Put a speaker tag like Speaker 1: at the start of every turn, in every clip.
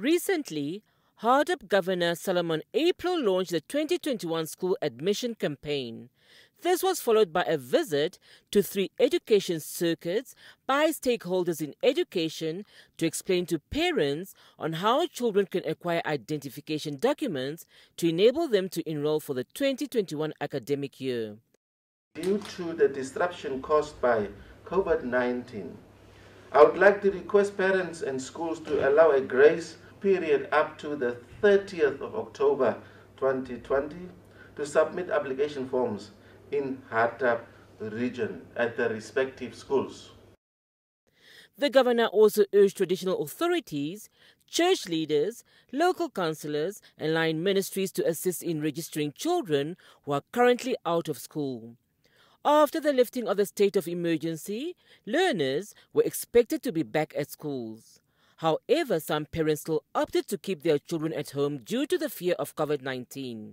Speaker 1: Recently, Hardup Governor Solomon April launched the 2021 school admission campaign. This was followed by a visit to three education circuits by stakeholders in education to explain to parents on how children can acquire identification documents to enable them to enroll for the 2021 academic year.
Speaker 2: Due to the disruption caused by COVID 19, I would like to request parents and schools to allow a grace period up to the 30th of October 2020 to submit application forms in Hatap region at the respective schools.
Speaker 1: The governor also urged traditional authorities, church leaders, local councillors, and line ministries to assist in registering children who are currently out of school. After the lifting of the state of emergency, learners were expected to be back at schools. However, some parents still opted to keep their children at home due to the fear of COVID-19.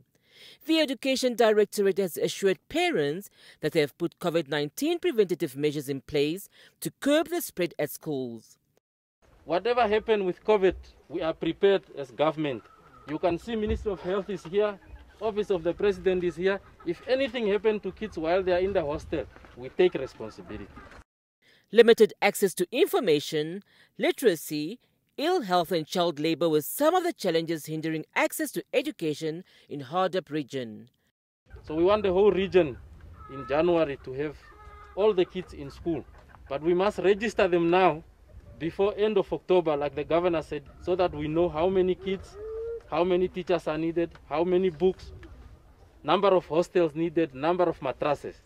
Speaker 1: The Education Directorate has assured parents that they have put COVID-19 preventative measures in place to curb the spread at schools. Whatever happened
Speaker 3: with COVID, we are prepared as government. You can see Minister of Health is here,
Speaker 1: Office of the President is here. If anything happened to kids while they are in the hostel, we take responsibility limited access to information, literacy, ill health and child labour were some of the challenges hindering access to education in Hardap region. So we want the whole region in January to have all the
Speaker 3: kids in school. But we must register them now before end of October, like the governor said, so that we know how many kids, how many teachers are needed, how many books, number of hostels needed, number of mattresses.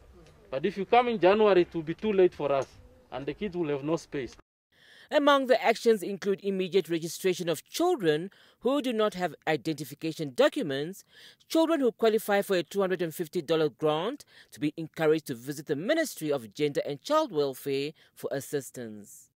Speaker 3: But if you come in January, it will
Speaker 1: be too late for us and the kids will have no space. Among the actions include immediate registration of children who do not have identification documents, children who qualify for a $250 grant to be encouraged to visit the Ministry of Gender and Child Welfare for assistance.